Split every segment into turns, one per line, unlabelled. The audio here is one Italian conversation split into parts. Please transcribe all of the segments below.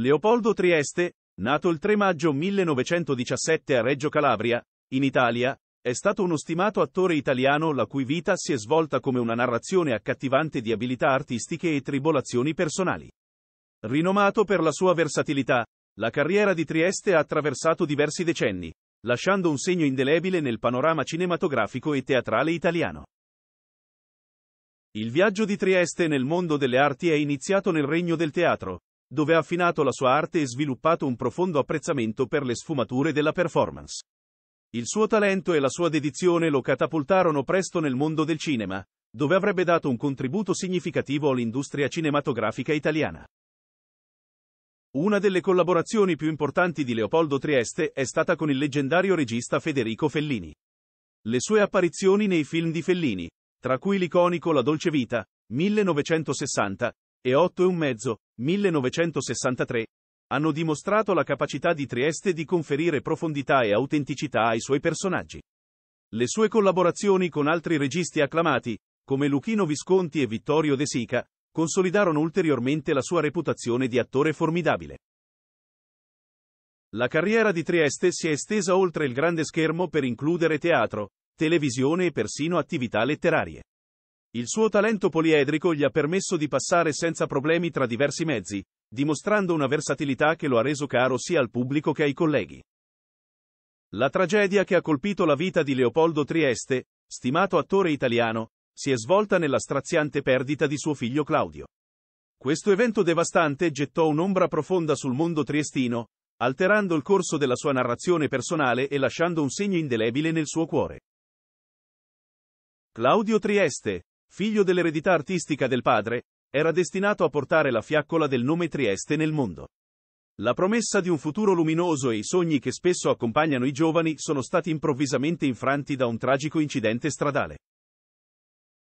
Leopoldo Trieste, nato il 3 maggio 1917 a Reggio Calabria, in Italia, è stato uno stimato attore italiano la cui vita si è svolta come una narrazione accattivante di abilità artistiche e tribolazioni personali. Rinomato per la sua versatilità, la carriera di Trieste ha attraversato diversi decenni, lasciando un segno indelebile nel panorama cinematografico e teatrale italiano. Il viaggio di Trieste nel mondo delle arti è iniziato nel regno del teatro, dove ha affinato la sua arte e sviluppato un profondo apprezzamento per le sfumature della performance. Il suo talento e la sua dedizione lo catapultarono presto nel mondo del cinema, dove avrebbe dato un contributo significativo all'industria cinematografica italiana. Una delle collaborazioni più importanti di Leopoldo Trieste è stata con il leggendario regista Federico Fellini. Le sue apparizioni nei film di Fellini, tra cui l'iconico La dolce vita, 1960, e 8 e un mezzo, 1963, hanno dimostrato la capacità di Trieste di conferire profondità e autenticità ai suoi personaggi. Le sue collaborazioni con altri registi acclamati, come Luchino Visconti e Vittorio De Sica, consolidarono ulteriormente la sua reputazione di attore formidabile. La carriera di Trieste si è estesa oltre il grande schermo per includere teatro, televisione e persino attività letterarie. Il suo talento poliedrico gli ha permesso di passare senza problemi tra diversi mezzi, dimostrando una versatilità che lo ha reso caro sia al pubblico che ai colleghi. La tragedia che ha colpito la vita di Leopoldo Trieste, stimato attore italiano, si è svolta nella straziante perdita di suo figlio Claudio. Questo evento devastante gettò un'ombra profonda sul mondo triestino, alterando il corso della sua narrazione personale e lasciando un segno indelebile nel suo cuore. Claudio Trieste, Figlio dell'eredità artistica del padre, era destinato a portare la fiaccola del nome Trieste nel mondo. La promessa di un futuro luminoso e i sogni che spesso accompagnano i giovani sono stati improvvisamente infranti da un tragico incidente stradale.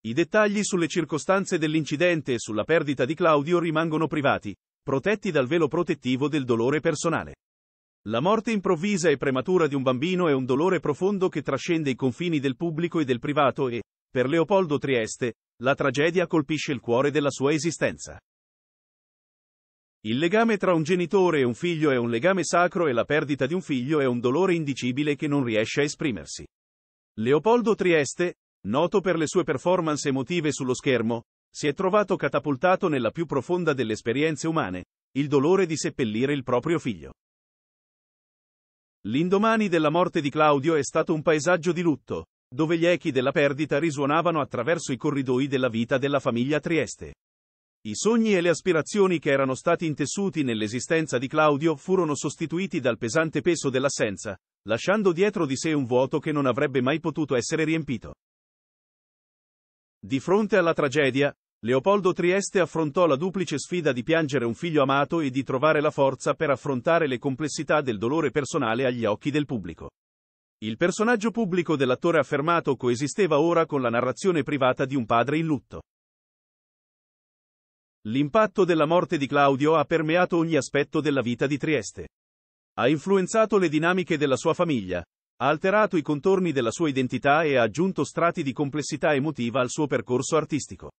I dettagli sulle circostanze dell'incidente e sulla perdita di Claudio rimangono privati, protetti dal velo protettivo del dolore personale. La morte improvvisa e prematura di un bambino è un dolore profondo che trascende i confini del pubblico e del privato e, per Leopoldo Trieste, la tragedia colpisce il cuore della sua esistenza. Il legame tra un genitore e un figlio è un legame sacro e la perdita di un figlio è un dolore indicibile che non riesce a esprimersi. Leopoldo Trieste, noto per le sue performance emotive sullo schermo, si è trovato catapultato nella più profonda delle esperienze umane, il dolore di seppellire il proprio figlio. L'indomani della morte di Claudio è stato un paesaggio di lutto, dove gli echi della perdita risuonavano attraverso i corridoi della vita della famiglia Trieste. I sogni e le aspirazioni che erano stati intessuti nell'esistenza di Claudio furono sostituiti dal pesante peso dell'assenza, lasciando dietro di sé un vuoto che non avrebbe mai potuto essere riempito. Di fronte alla tragedia, Leopoldo Trieste affrontò la duplice sfida di piangere un figlio amato e di trovare la forza per affrontare le complessità del dolore personale agli occhi del pubblico. Il personaggio pubblico dell'attore affermato coesisteva ora con la narrazione privata di un padre in lutto. L'impatto della morte di Claudio ha permeato ogni aspetto della vita di Trieste. Ha influenzato le dinamiche della sua famiglia, ha alterato i contorni della sua identità e ha aggiunto strati di complessità emotiva al suo percorso artistico.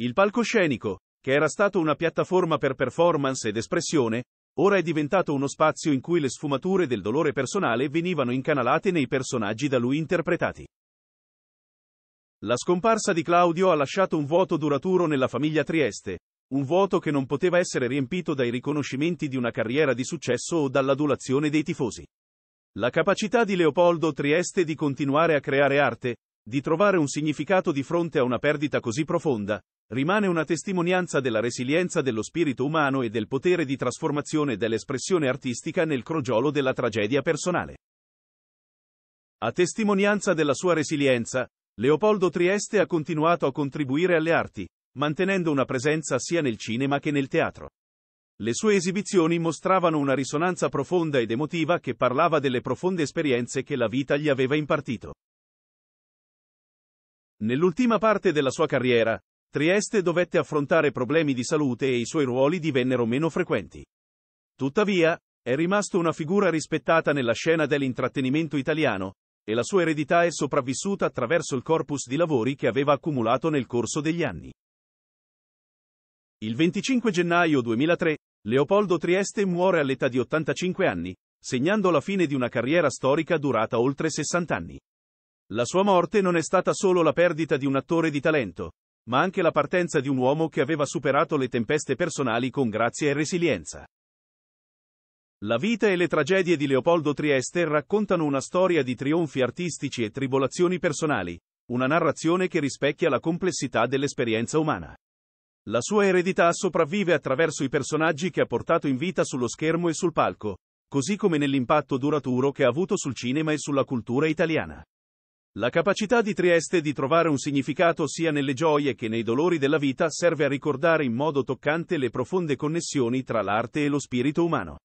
Il palcoscenico, che era stato una piattaforma per performance ed espressione, Ora è diventato uno spazio in cui le sfumature del dolore personale venivano incanalate nei personaggi da lui interpretati. La scomparsa di Claudio ha lasciato un vuoto duraturo nella famiglia Trieste, un vuoto che non poteva essere riempito dai riconoscimenti di una carriera di successo o dall'adulazione dei tifosi. La capacità di Leopoldo Trieste di continuare a creare arte, di trovare un significato di fronte a una perdita così profonda, rimane una testimonianza della resilienza dello spirito umano e del potere di trasformazione dell'espressione artistica nel crogiolo della tragedia personale. A testimonianza della sua resilienza, Leopoldo Trieste ha continuato a contribuire alle arti, mantenendo una presenza sia nel cinema che nel teatro. Le sue esibizioni mostravano una risonanza profonda ed emotiva che parlava delle profonde esperienze che la vita gli aveva impartito. Nell'ultima parte della sua carriera, Trieste dovette affrontare problemi di salute e i suoi ruoli divennero meno frequenti. Tuttavia, è rimasto una figura rispettata nella scena dell'intrattenimento italiano, e la sua eredità è sopravvissuta attraverso il corpus di lavori che aveva accumulato nel corso degli anni. Il 25 gennaio 2003, Leopoldo Trieste muore all'età di 85 anni, segnando la fine di una carriera storica durata oltre 60 anni. La sua morte non è stata solo la perdita di un attore di talento, ma anche la partenza di un uomo che aveva superato le tempeste personali con grazia e resilienza. La vita e le tragedie di Leopoldo Trieste raccontano una storia di trionfi artistici e tribolazioni personali, una narrazione che rispecchia la complessità dell'esperienza umana. La sua eredità sopravvive attraverso i personaggi che ha portato in vita sullo schermo e sul palco, così come nell'impatto duraturo che ha avuto sul cinema e sulla cultura italiana. La capacità di Trieste di trovare un significato sia nelle gioie che nei dolori della vita serve a ricordare in modo toccante le profonde connessioni tra l'arte e lo spirito umano.